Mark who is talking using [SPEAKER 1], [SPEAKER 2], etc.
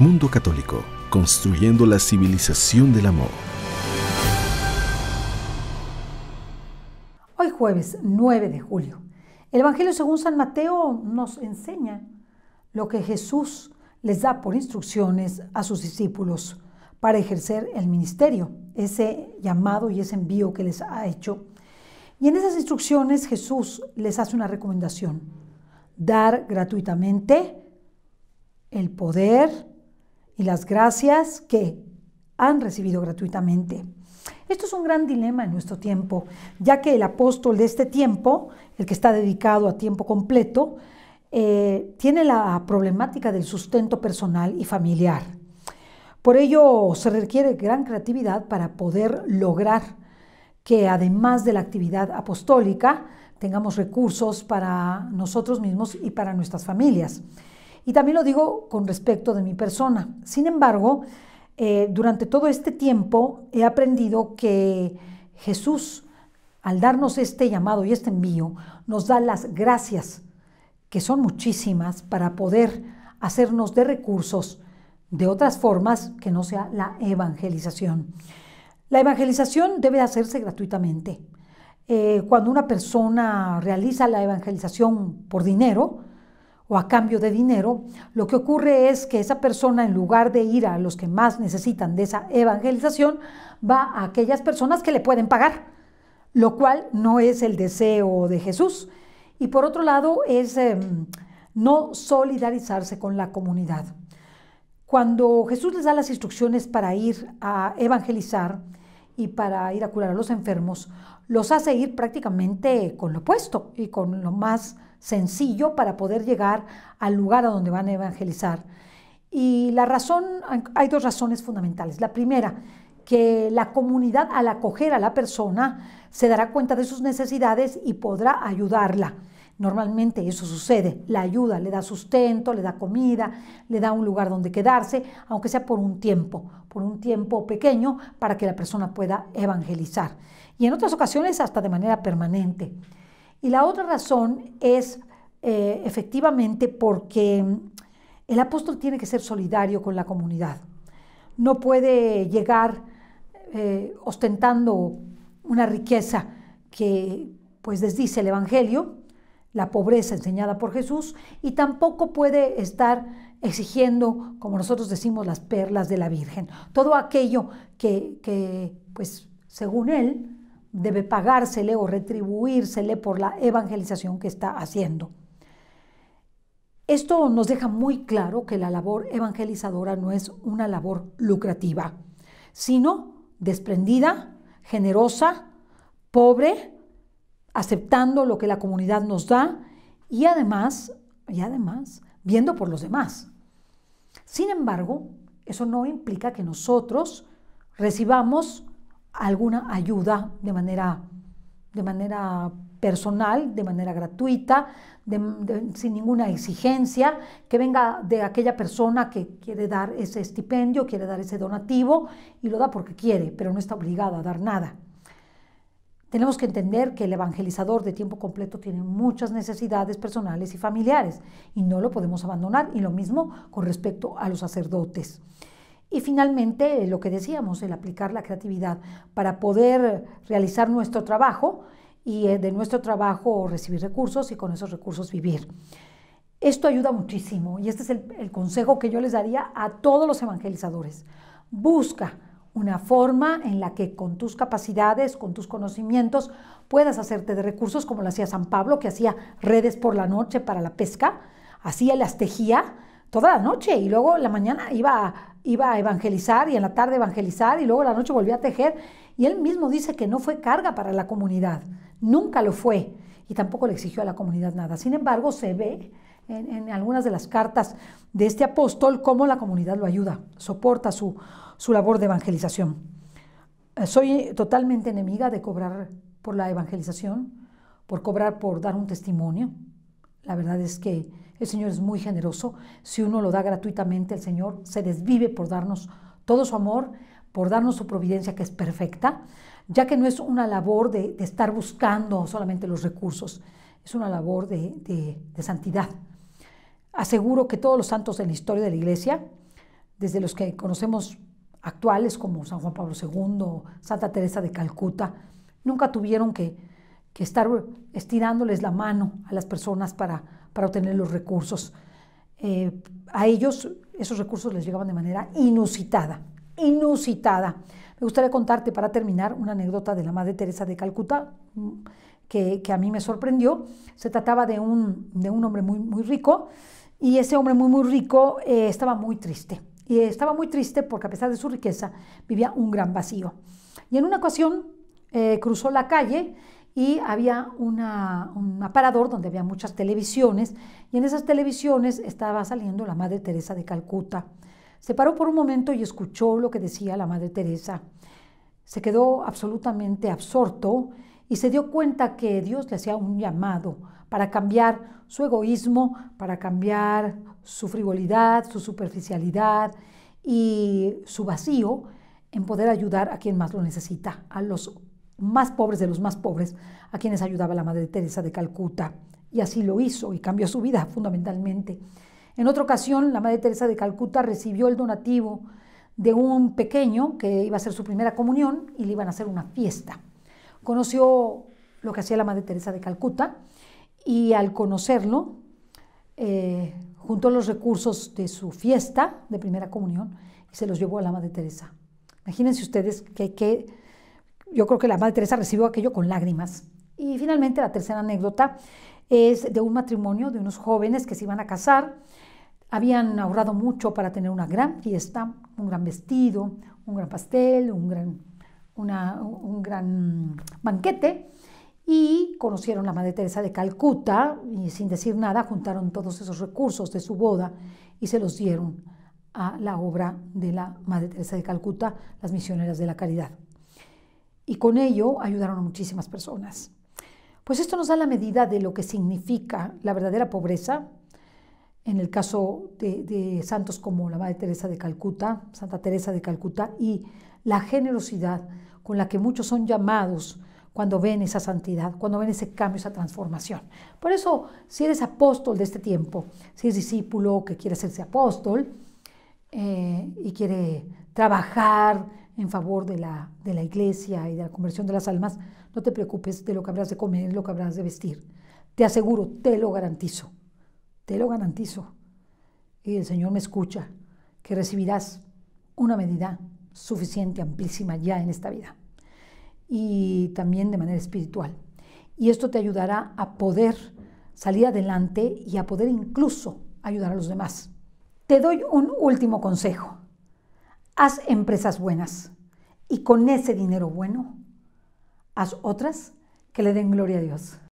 [SPEAKER 1] Mundo Católico, construyendo la civilización del amor. Hoy jueves 9 de julio, el Evangelio según San Mateo nos enseña lo que Jesús les da por instrucciones a sus discípulos para ejercer el ministerio, ese llamado y ese envío que les ha hecho. Y en esas instrucciones Jesús les hace una recomendación, dar gratuitamente el poder y las gracias que han recibido gratuitamente. Esto es un gran dilema en nuestro tiempo, ya que el apóstol de este tiempo, el que está dedicado a tiempo completo, eh, tiene la problemática del sustento personal y familiar. Por ello se requiere gran creatividad para poder lograr que además de la actividad apostólica, tengamos recursos para nosotros mismos y para nuestras familias. Y también lo digo con respecto de mi persona. Sin embargo, eh, durante todo este tiempo he aprendido que Jesús, al darnos este llamado y este envío, nos da las gracias, que son muchísimas, para poder hacernos de recursos de otras formas que no sea la evangelización. La evangelización debe hacerse gratuitamente. Eh, cuando una persona realiza la evangelización por dinero, o a cambio de dinero, lo que ocurre es que esa persona, en lugar de ir a los que más necesitan de esa evangelización, va a aquellas personas que le pueden pagar, lo cual no es el deseo de Jesús. Y por otro lado, es em, no solidarizarse con la comunidad. Cuando Jesús les da las instrucciones para ir a evangelizar y para ir a curar a los enfermos, los hace ir prácticamente con lo opuesto y con lo más sencillo para poder llegar al lugar a donde van a evangelizar. Y la razón, hay dos razones fundamentales. La primera, que la comunidad al acoger a la persona se dará cuenta de sus necesidades y podrá ayudarla. Normalmente eso sucede, la ayuda, le da sustento, le da comida, le da un lugar donde quedarse, aunque sea por un tiempo, por un tiempo pequeño para que la persona pueda evangelizar. Y en otras ocasiones hasta de manera permanente. Y la otra razón es eh, efectivamente porque mm, el apóstol tiene que ser solidario con la comunidad. No puede llegar eh, ostentando una riqueza que pues desdice el Evangelio, la pobreza enseñada por Jesús, y tampoco puede estar exigiendo, como nosotros decimos, las perlas de la Virgen. Todo aquello que pues según él, debe pagársele o retribuírsele por la evangelización que está haciendo. Esto nos deja muy claro que la labor evangelizadora no es una labor lucrativa, sino desprendida, generosa, pobre, aceptando lo que la comunidad nos da y además, y además, viendo por los demás. Sin embargo, eso no implica que nosotros recibamos alguna ayuda de manera, de manera personal, de manera gratuita, sin ninguna exigencia, que venga de aquella persona que quiere dar ese estipendio, quiere dar ese donativo y lo da porque quiere, pero no está obligada a dar nada. Tenemos que entender que el evangelizador de tiempo completo tiene muchas necesidades personales y familiares y no lo podemos abandonar y lo mismo con respecto a los sacerdotes. Y finalmente, lo que decíamos, el aplicar la creatividad para poder realizar nuestro trabajo y eh, de nuestro trabajo recibir recursos y con esos recursos vivir. Esto ayuda muchísimo y este es el, consejo que yo les daría a todos los evangelizadores. Busca una forma en la que con tus capacidades, con tus conocimientos, puedas hacerte de recursos como lo hacía San Pablo, que hacía redes por la noche para la pesca, hacía las tejía toda la noche y luego la mañana iba a iba a evangelizar y en la tarde evangelizar y luego la noche volvía a tejer. Y él mismo dice que no fue carga para la comunidad, nunca lo fue y tampoco le exigió a la comunidad nada. Sin embargo, se ve en, algunas de las cartas de este apóstol cómo la comunidad lo ayuda, soporta su, su labor de evangelización. Eh, soy totalmente enemiga de cobrar por la evangelización, por cobrar por dar un testimonio, la verdad es que el Señor es muy generoso. Si uno lo da gratuitamente, el Señor se desvive por darnos todo su amor, por darnos su providencia que es perfecta, ya que no es una labor de, estar buscando solamente los recursos, es una labor de, de santidad. Aseguro que todos los santos en la historia de la Iglesia, desde los que conocemos actuales como San Juan Pablo II, Santa Teresa de Calcuta, nunca tuvieron que que estar estirándoles la mano a las personas para, para obtener los recursos. Eh, a ellos esos recursos les llegaban de manera inusitada, inusitada. Me gustaría contarte para terminar una anécdota de la Madre Teresa de Calcuta mm, que, a mí me sorprendió. Se trataba de un, de un hombre muy, muy rico y ese hombre muy, muy rico eh, estaba muy triste. Y estaba muy triste porque a pesar de su riqueza vivía un gran vacío. Y en una ocasión eh, cruzó la calle y había un aparador donde había muchas televisiones y en esas televisiones estaba saliendo la Madre Teresa de Calcuta. Se paró por un momento y escuchó lo que decía la Madre Teresa. Se quedó absolutamente absorto y se dio cuenta que Dios le hacía un llamado para cambiar su egoísmo, para cambiar su frivolidad, su superficialidad y su vacío en poder ayudar a quien más lo necesita, a los más pobres de los más pobres, a quienes ayudaba la Madre Teresa de Calcuta. Y así lo hizo y cambió su vida fundamentalmente. En otra ocasión, la Madre Teresa de Calcuta recibió el donativo de un pequeño que iba a hacer su primera comunión y le iban a hacer una fiesta. Conoció lo que hacía la Madre Teresa de Calcuta y al conocerlo, eh, juntó los recursos de su fiesta de primera comunión y se los llevó a la Madre Teresa. Imagínense ustedes que, que yo creo que la Madre Teresa recibió aquello con lágrimas. Y finalmente la tercera anécdota es de un matrimonio de unos jóvenes que se iban a casar. Habían ahorrado mucho para tener una gran fiesta, un gran vestido, un gran pastel, un gran, un gran banquete. Y conocieron a la Madre Teresa de Calcuta y sin decir nada juntaron todos esos recursos de su boda y se los dieron a la obra de la Madre Teresa de Calcuta, las misioneras de la caridad y con ello ayudaron a muchísimas personas. Pues esto nos da la medida de lo que significa la verdadera pobreza, en el caso de, santos como la Madre Teresa de Calcuta, Santa Teresa de Calcuta, y la generosidad con la que muchos son llamados cuando ven esa santidad, cuando ven ese cambio, esa transformación. Por eso, si eres apóstol de este tiempo, si eres discípulo que quiere hacerse apóstol eh, y quiere trabajar en favor de la, de la iglesia y de la conversión de las almas, no te preocupes de lo que habrás de comer, lo que habrás de vestir. Te aseguro, te lo garantizo, te lo garantizo. Y el Señor me escucha, que recibirás una medida suficiente, amplísima ya en esta vida. Y también de manera espiritual. Y esto te ayudará a poder salir adelante y a poder incluso ayudar a los demás. Te doy un último consejo haz empresas buenas y con ese dinero bueno, haz otras que le den gloria a Dios.